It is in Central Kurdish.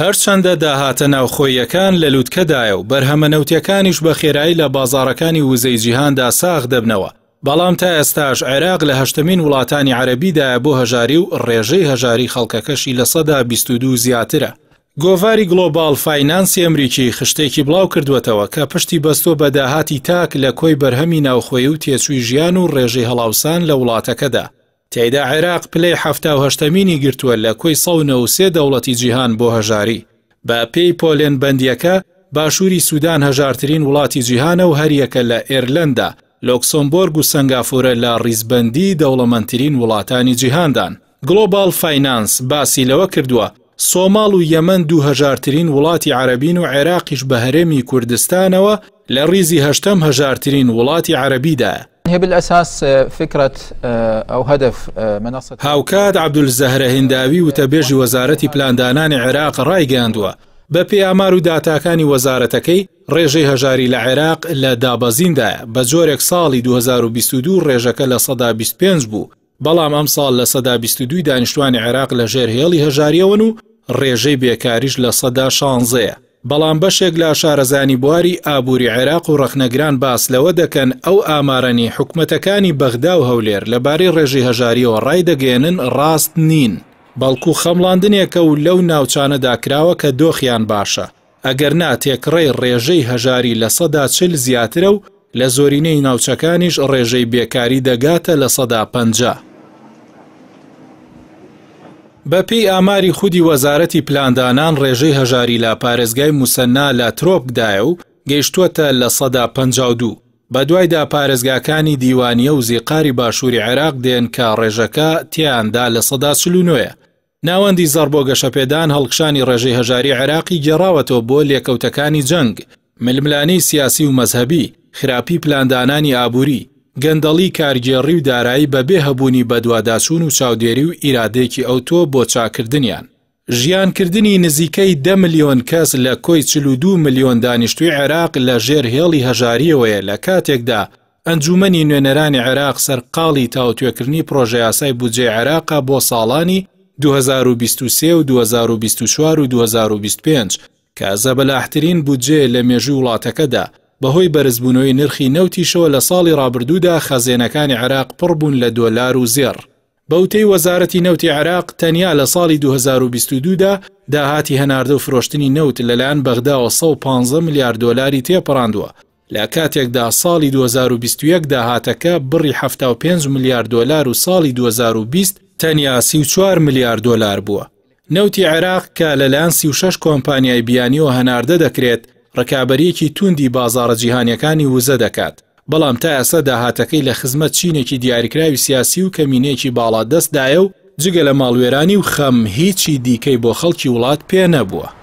هەرچەندە داهاتە ناوخۆیەکان لە لووتکەدایە و بەرهەمەنەوتەکانیش بە خێرایی لە بازارەکانی وزەی جیهاندا ساغ دەبنەوە بەڵام تا ئێستاش عێراق لە هەشتمین وڵاتانی عەربیدایە بۆ هەژاری و ڕێژەی هەژاری خەڵکەکەشی لە سەدا 22 زیاترە گۆڤاری گلۆبال فاینانسی ئەمریکی خشتێکی بڵاو کردوێتەوە کە پشتی بەستۆ بە داهاتی تاک لە کۆی بەرهەمی ناوخۆی و تێچووی ژیان و ڕێژەی هەڵاوسان لە وڵاتەکەدا تێدا عێراق پلەی هەفتاهشتەمینی گرتووە لە کۆی سەونە و سێ دەوڵەتی جیهان بۆ هەژاری بە پێی پۆلێن بەندیەکە باشووری سوودان هەژارترین وڵاتی جیهانە و هەریەکە لە ئێرلندا لۆکسۆمبۆرگ و سنگافورە لە ڕیزبندی دەوڵەمەندترین وڵاتانی جیهاندان گلۆبال فاینانس باسی لەوە کردووە سۆماڵ و یەمەند دوو هەژارترین وڵاتی عربین و عێراقیش بە هەرێمی کوردستانەوە لە ڕیزی هەشتم هەژارترین وڵاتی عربیدا هي بالاساس آه، فكره آه، او هدف آه، منصه هاوکات عەبدولزەهرە هێنداوی وتە بێژی وەزارەتی پلاندانانی عێراق ڕایگەاندووە بە پێ امارو و داتاکانی وەزارەتەکەی ڕێژەی هەژاری لە عێراق لە دابەزیندایە بە جۆرێک ساڵی 2022 ڕێژەکە لە سەدا 25 بوو بەڵام ئەم ساڵ لە سەدا 22 دانیشتوانی عێراق لە ژێرهێڵی هەژاریەوەن و ڕێژەی بێکاریش لە سەدا بەڵام بەشێک لە شارەزانی بواری ئابووری عێراق و ڕخنەگران باس لەوە دەکەن ئەو ئامارەنی حکومەتەکانی بەغدا و هەولێر لەبارەی ڕێژی هەژاریەوە ڕای دەگەێنن ڕاست نین بەڵکو خەمڵاندنێکە و لەو ناوچانەدا کراوە کە دۆخیان باشە ئەگەر ناتێکڕێی ڕێژەی هەژاری لە سەدا چل زیاترە و لە زۆرینەی ناوچەکانیش ڕێژەی بێکاری دەگاتە لە سەدا پەنجە. بەپی ئاماری خودی وەزارەتی پلاندانان ڕێژەی هەژاری لا پارێزگای موسەنا لە ترۆپدایە و گەیشتووەتە لە سەدا پ بە دوایدا پارێزگاکانی دیوانیە و زیقاری باشووری عێراق دێن کە ڕێژەکە تیاندا لە سەدا سلوونوێ ناوەندی زەربۆ گەشەپێدان هەڵکشانی ڕێژەی هەژاری عێراقی گێڕاوەتەوە بۆ لێکەوتەکانی جەنگ ململانی سیاسی و مەذهبی خراپی پلاندانانی ئابووری گەندەڵی کارگێڕی و دارایی بەبێ هەبوونی بەدوواداسوون و چاودێری و ئیرادێکی ئەوتۆ بۆ چاکردنیان ژیانکردنی نزیکەی ده ملیۆن کەس لە کۆی چلو ملیۆن دانیشتوی عێراق لە ژێر هێڵی هەژاریەوەیە لە کاتێکدا ئەنجومی نوێنەرانی عێراق سەرقاڵی تاوتێکردنی پرۆژەیاسای بودجێ عێراقا بۆ ساڵانی 2023 و 2024 و 2025 کە زەبەلاحترین بودجێ لە مێژوی وڵاتەکەدا بەهۆی بەرزبوونەوەی نرخی نەوتیشەوە لە ساڵی ڕابردوودا خەزێنەکانی عراق پڕ بوون لە دۆلار و زێر بەوتەی وەزارەتی نەوتی عراق تەنیا لە ساڵی 2022دا داهاتی هەناردە و فرۆشتنی نەوت لەلایەن بەغداوە 115 میلیارد دلاری تێپەڕاندووە لە کاتێکدا ساڵی 2021 داهاتەکە بڕی 5 میلیارد دلار و ساڵی 2020 تەنیا 34 میلیارد دلار بووە نەوتی عراق کە لەلایەن 36 کۆمپانیای بیانیەوە هەناردە دەکرێت ڕکابەریەکی توندی بازارە جیهانیەکانی وزە دەکات بەڵام تا ئەسە داهاتەکەی لە خزمەت چینێکی دیاریکراوی سیاسی و کەمینێکی باڵا دەستدایە و جگە لە ماڵوێرانی و خەم هیچی دیکەی بۆ خەڵکی وڵات پێ نەبووە